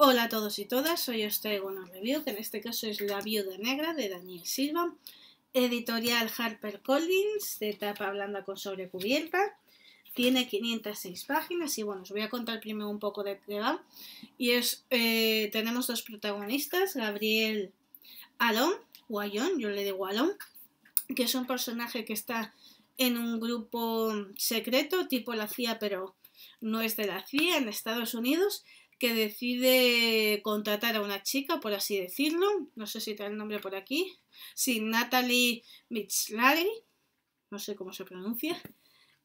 Hola a todos y todas, hoy os traigo una review que en este caso es La Viuda Negra de Daniel Silva, editorial HarperCollins, de tapa blanda con sobrecubierta. Tiene 506 páginas y bueno, os voy a contar primero un poco de qué Y es, eh, tenemos dos protagonistas, Gabriel Alon, o yo le digo Alon, que es un personaje que está en un grupo secreto tipo la CIA, pero no es de la CIA en Estados Unidos que decide contratar a una chica, por así decirlo, no sé si trae el nombre por aquí, si Natalie Mitslari, no sé cómo se pronuncia,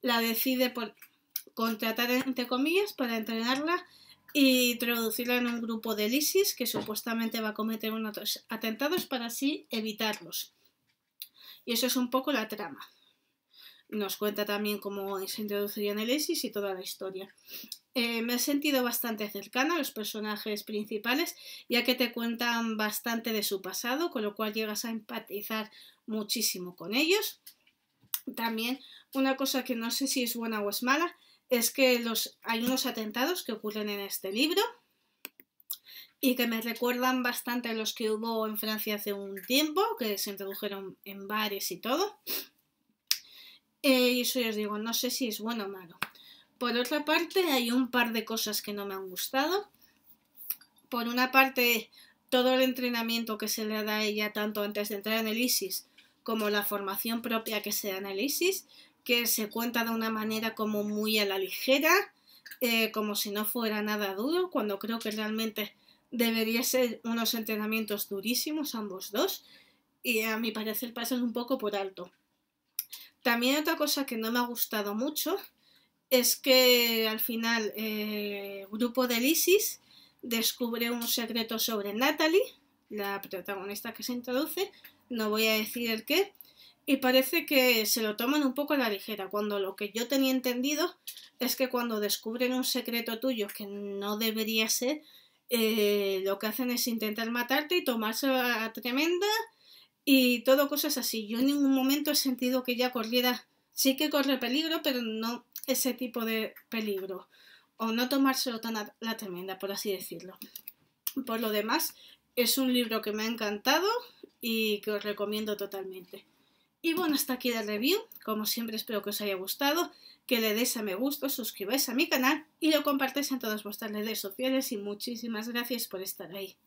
la decide por contratar entre comillas para entrenarla y introducirla en un grupo de ISIS que supuestamente va a cometer unos atentados para así evitarlos. Y eso es un poco la trama nos cuenta también cómo se introduciría en el ISIS y toda la historia. Eh, me he sentido bastante cercana a los personajes principales, ya que te cuentan bastante de su pasado, con lo cual llegas a empatizar muchísimo con ellos. También una cosa que no sé si es buena o es mala es que los, hay unos atentados que ocurren en este libro y que me recuerdan bastante a los que hubo en Francia hace un tiempo, que se introdujeron en bares y todo y eh, eso ya os digo, no sé si es bueno o malo. Por otra parte, hay un par de cosas que no me han gustado. Por una parte, todo el entrenamiento que se le da a ella tanto antes de entrar en el ISIS como la formación propia que se da en el ISIS, que se cuenta de una manera como muy a la ligera, eh, como si no fuera nada duro, cuando creo que realmente debería ser unos entrenamientos durísimos ambos dos, y a mi parecer pasan un poco por alto. También otra cosa que no me ha gustado mucho es que al final el eh, grupo de ISIS descubre un secreto sobre Natalie, la protagonista que se introduce, no voy a decir el qué, y parece que se lo toman un poco a la ligera, cuando lo que yo tenía entendido es que cuando descubren un secreto tuyo que no debería ser, eh, lo que hacen es intentar matarte y tomarse a tremenda y todo cosas así. Yo en ningún momento he sentido que ya corriera, sí que corre peligro, pero no ese tipo de peligro, o no tomárselo tan a la tremenda, por así decirlo. Por lo demás, es un libro que me ha encantado y que os recomiendo totalmente. Y bueno, hasta aquí la review. Como siempre, espero que os haya gustado, que le deis a me gusta, suscribáis a mi canal y lo compartáis en todas vuestras redes sociales. Y muchísimas gracias por estar ahí.